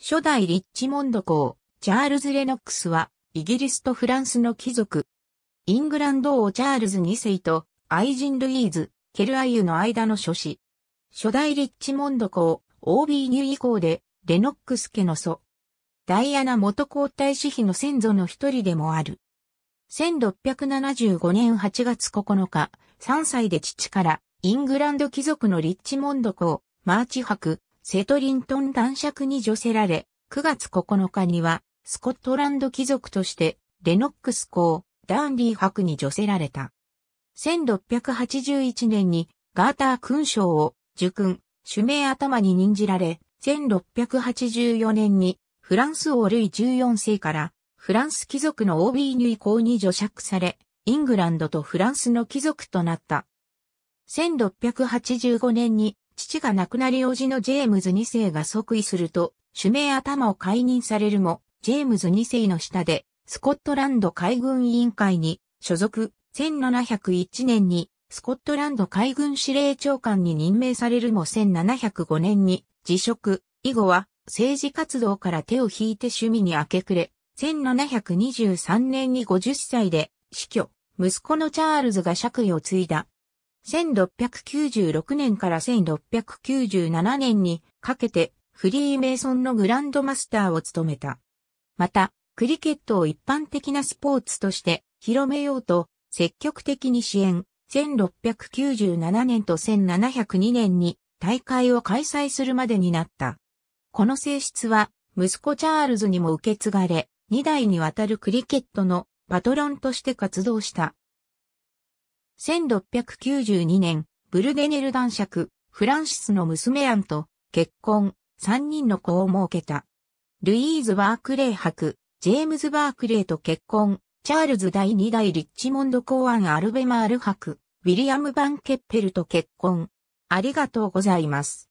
初代リッチモンド公、チャールズ・レノックスは、イギリスとフランスの貴族。イングランド王チャールズ2世と、愛人ルイーズ、ケルアイユの間の諸子。初代リッチモンド公、OB ニュー以降で、レノックス家の祖。ダイアナ元皇太子妃の先祖の一人でもある。1675年8月9日、3歳で父から、イングランド貴族のリッチモンド公、マーチ博、セトリントン男爵に除せられ、9月9日には、スコットランド貴族として、レノックス公、ダーンリー伯に除せられた。1681年に、ガーター勲章を、受勲、主名頭に任じられ、1684年に、フランス王ルイ14世から、フランス貴族の OB 入行に除爵され、イングランドとフランスの貴族となった。1685年に父が亡くなり叔父のジェームズ2世が即位すると、主名頭を解任されるも、ジェームズ2世の下で、スコットランド海軍委員会に所属、1701年に、スコットランド海軍司令長官に任命されるも1705年に辞職、以後は政治活動から手を引いて趣味に明け暮れ、1723年に50歳で死去、息子のチャールズが爵位を継いだ。1696年から1697年にかけてフリーメイソンのグランドマスターを務めた。また、クリケットを一般的なスポーツとして広めようと積極的に支援、1697年と1702年に大会を開催するまでになった。この性質は息子チャールズにも受け継がれ、2代にわたるクリケットのパトロンとして活動した。1692年、ブルデネル男爵、フランシスの娘アンと結婚、3人の子を設けた。ルイーズ・バークレー博、ジェームズ・バークレーと結婚、チャールズ第2代リッチモンド公安アルベマール博、ウィリアム・バンケッペルと結婚。ありがとうございます。